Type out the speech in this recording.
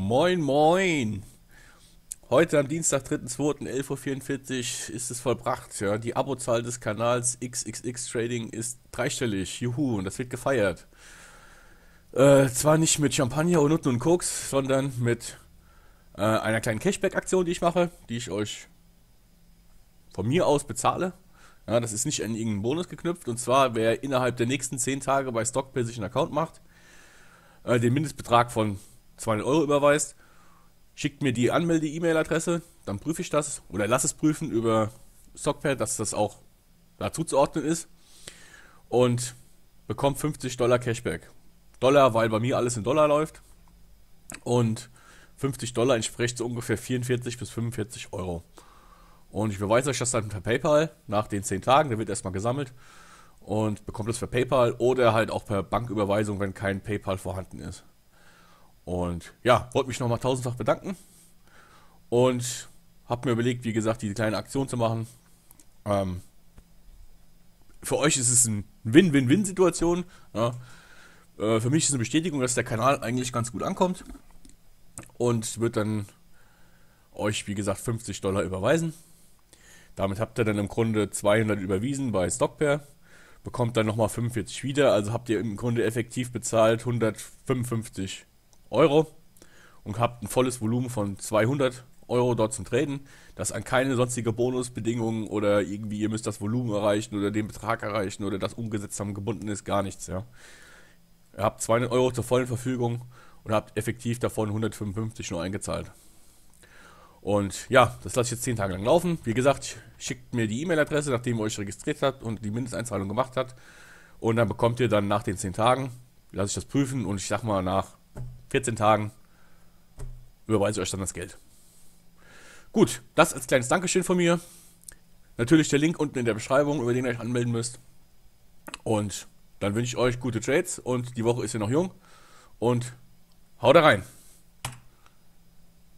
Moin, moin. Heute am Dienstag, 3.2.11.44 Uhr ist es vollbracht. Ja. Die Abozahl des Kanals XXX Trading ist dreistellig. Juhu, und das wird gefeiert. Äh, zwar nicht mit Champagner und Nutten und Koks, sondern mit äh, einer kleinen Cashback-Aktion, die ich mache, die ich euch von mir aus bezahle. Ja, das ist nicht an irgendeinen Bonus geknüpft. Und zwar, wer innerhalb der nächsten 10 Tage bei Stockbill sich einen Account macht, äh, den Mindestbetrag von 200 Euro überweist, schickt mir die Anmelde-E-Mail-Adresse, dann prüfe ich das oder lasse es prüfen über Sockpad, dass das auch dazu zu ordnen ist und bekommt 50 Dollar Cashback. Dollar, weil bei mir alles in Dollar läuft und 50 Dollar entspricht so ungefähr 44 bis 45 Euro. Und ich beweise euch das dann per PayPal nach den 10 Tagen, der wird erstmal gesammelt und bekommt es per PayPal oder halt auch per Banküberweisung, wenn kein PayPal vorhanden ist. Und ja, wollte mich nochmal tausendfach bedanken. Und habe mir überlegt, wie gesagt, diese kleine Aktion zu machen. Ähm, für euch ist es eine Win-Win-Win-Situation. Ja. Ne? Äh, für mich ist es eine Bestätigung, dass der Kanal eigentlich ganz gut ankommt. Und wird dann euch, wie gesagt, 50 Dollar überweisen. Damit habt ihr dann im Grunde 200 überwiesen bei Stockpair. Bekommt dann nochmal 45 wieder. Also habt ihr im Grunde effektiv bezahlt 155 Dollar. Euro und habt ein volles Volumen von 200 Euro dort zum Traden. Das an keine sonstige Bonusbedingungen oder irgendwie ihr müsst das Volumen erreichen oder den Betrag erreichen oder das umgesetzt haben gebunden ist, gar nichts. Ja. Ihr habt 200 Euro zur vollen Verfügung und habt effektiv davon 155 nur eingezahlt. Und ja, das lasse ich jetzt 10 Tage lang laufen. Wie gesagt, schickt mir die E-Mail-Adresse, nachdem ihr euch registriert habt und die Mindesteinzahlung gemacht habt. Und dann bekommt ihr dann nach den 10 Tagen, lasse ich das prüfen und ich sag mal nach 14 Tagen überweise ich euch dann das Geld. Gut, das als kleines Dankeschön von mir. Natürlich der Link unten in der Beschreibung, über den ihr euch anmelden müsst. Und dann wünsche ich euch gute Trades und die Woche ist ja noch jung. Und haut rein!